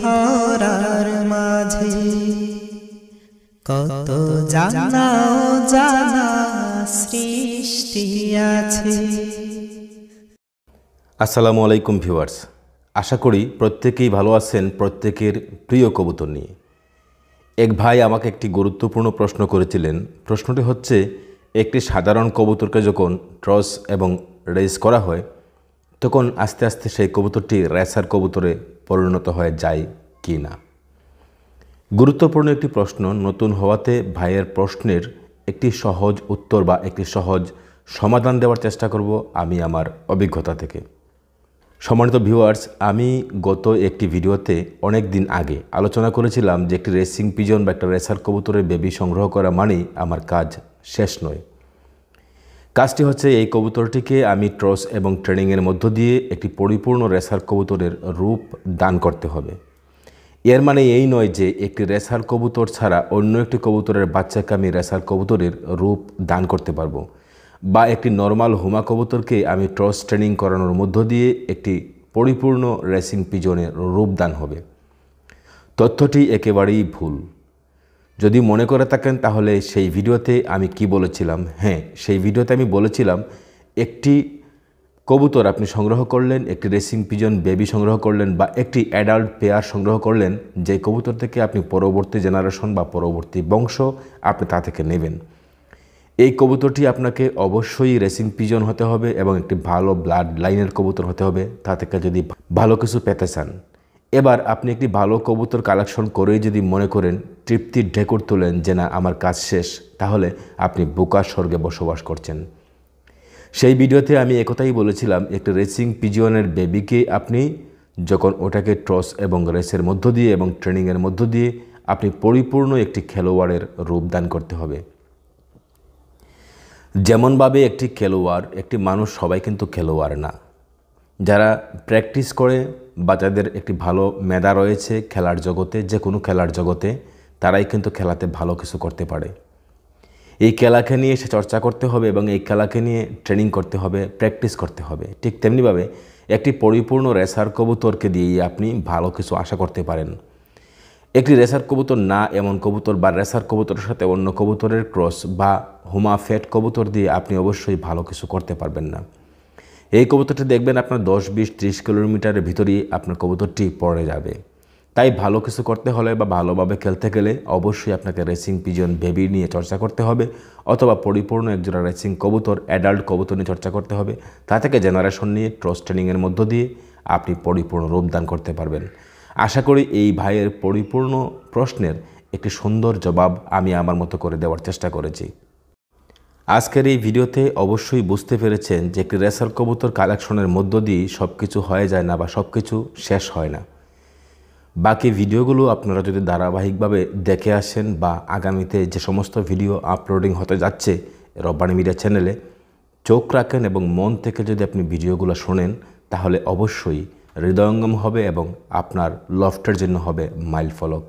ধরার মাঝে কত জানাও জানা সৃষ্টি আছে আসসালামু আলাইকুম ভিউয়ার্স আশা করি প্রত্যেকেই ভালো আছেন প্রত্যেকের প্রিয় কবুতর নিয়ে এক ভাই আমাকে একটি গুরুত্বপূর্ণ প্রশ্ন করেছিলেন প্রশ্নটি হচ্ছে একটি সাধারণ কবুতরকে যখন ট্রস এবং রেস করা হয় তখন আস্তে আস্তে সেই কবুতরটি রেসার কবুতরে পরিণত হয়ে যায় কি না গুরুত্বপূর্ণ একটি প্রশ্ন নতুন হওয়াতে ভাইয়ের প্রশ্নের একটি সহজ উত্তর বা একটি সহজ সমাধান দেওয়ার চেষ্টা করব আমি আমার অভিজ্ঞতা থেকে সম্মানিত ভিউয়ার্স আমি গত একটি ভিডিওতে অনেক দিন আগে আলোচনা করেছিলাম যে একটি রেসিং পিজন বা একটা রেসার কবুতরের বেবি সংগ্রহ করা মানেই আমার কাজ শেষ নয় কাজটি হচ্ছে এই কবুতরটিকে আমি ট্রস এবং ট্রেনিংয়ের মধ্য দিয়ে একটি পরিপূর্ণ রেসার কবুতরের রূপ দান করতে হবে এর মানে এই নয় যে একটি রেসার কবুতর ছাড়া অন্য একটি কবুতরের বাচ্চাকে আমি রেসার কবুতরের রূপ দান করতে পারবো বা একটি নর্মাল হুমা কবুতরকে আমি ট্রস ট্রেনিং করানোর মধ্য দিয়ে একটি পরিপূর্ণ রেসিং পিজনের রূপদান হবে তথ্যটি একেবারেই ভুল যদি মনে করে থাকেন তাহলে সেই ভিডিওতে আমি কি বলেছিলাম হ্যাঁ সেই ভিডিওতে আমি বলেছিলাম একটি কবুতর আপনি সংগ্রহ করলেন একটি রেসিং পিজন বেবি সংগ্রহ করলেন বা একটি অ্যাডাল্ট পেয়ার সংগ্রহ করলেন যে কবুতর থেকে আপনি পরবর্তী জেনারেশন বা পরবর্তী বংশ আপনি তা থেকে নেবেন এই কবুতরটি আপনাকে অবশ্যই রেসিং পিজন হতে হবে এবং একটি ভালো ব্লাড লাইনের কবুতর হতে হবে তা থেকে যদি ভালো কিছু পেতে চান এবার আপনি একটি ভালো কবুতর কালেকশন করেই যদি মনে করেন তৃপ্তির ঢেকুর তোলেন যে না আমার কাজ শেষ তাহলে আপনি বোকার স্বর্গে বসবাস করছেন সেই ভিডিওতে আমি একথাই বলেছিলাম একটি রেসিং পিজিয়নের বেবিকে আপনি যখন ওটাকে ট্রস এবং রেসের মধ্য দিয়ে এবং ট্রেনিংয়ের মধ্য দিয়ে আপনি পরিপূর্ণ একটি খেলোয়াড়ের রূপদান করতে হবে যেমনভাবে একটি খেলোয়াড় একটি মানুষ সবাই কিন্তু খেলোয়াড় না যারা প্র্যাকটিস করে বাচ্চাদের একটি ভালো মেধা রয়েছে খেলার জগতে যে কোনো খেলার জগতে তারাই কিন্তু খেলাতে ভালো কিছু করতে পারে এই খেলাকে নিয়ে সে চর্চা করতে হবে এবং এই খেলাকে নিয়ে ট্রেনিং করতে হবে প্র্যাকটিস করতে হবে ঠিক তেমনিভাবে একটি পরিপূর্ণ রেসার কবুতরকে দিয়েই আপনি ভালো কিছু আশা করতে পারেন একটি রেসার কবুতর না এমন কবুতর বা রেসার কবুতরের সাথে অন্য কবুতরের ক্রস বা হোমা ফেট কবুতর দিয়ে আপনি অবশ্যই ভালো কিছু করতে পারবেন না এই কবুতরটি দেখবেন আপনার দশ বিশ ত্রিশ কিলোমিটারের ভিতরেই আপনার কবুতরটি পড়ে যাবে তাই ভালো কিছু করতে হলে বা ভালোভাবে খেলতে গেলে অবশ্যই আপনাকে রেসিং পিজন বেবি নিয়ে চর্চা করতে হবে অথবা পরিপূর্ণ একজোড়া রেসিং কবুতর অ্যাডাল্ট কবুতর নিয়ে চর্চা করতে হবে তা থেকে জেনারেশন নিয়ে ট্রস ট্রেনিংয়ের মধ্য দিয়ে আপনি পরিপূর্ণ রূপদান করতে পারবেন আশা করি এই ভাইয়ের পরিপূর্ণ প্রশ্নের একটি সুন্দর জবাব আমি আমার মতো করে দেওয়ার চেষ্টা করেছি আজকের এই ভিডিওতে অবশ্যই বুঝতে পেরেছেন যে একটি রেসার কবুতর কালেকশনের মধ্য দিয়ে সব কিছু হয়ে যায় না বা সব কিছু শেষ হয় না বাকি ভিডিওগুলো আপনারা যদি ধারাবাহিকভাবে দেখে আসেন বা আগামীতে যে সমস্ত ভিডিও আপলোডিং হতে যাচ্ছে রব্বানি মিডিয়া চ্যানেলে চোখ রাখেন এবং মন থেকে যদি আপনি ভিডিওগুলো শোনেন তাহলে অবশ্যই হৃদয়ঙ্গম হবে এবং আপনার লফটের জন্য হবে মাইল ফলক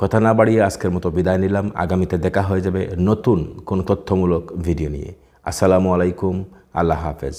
কথা না বাড়িয়ে আজকের মতো বিদায় নিলাম আগামীতে দেখা হয়ে যাবে নতুন কোনো তথ্যমূলক ভিডিও নিয়ে আসসালামু আলাইকুম আল্লাহ হাফেজ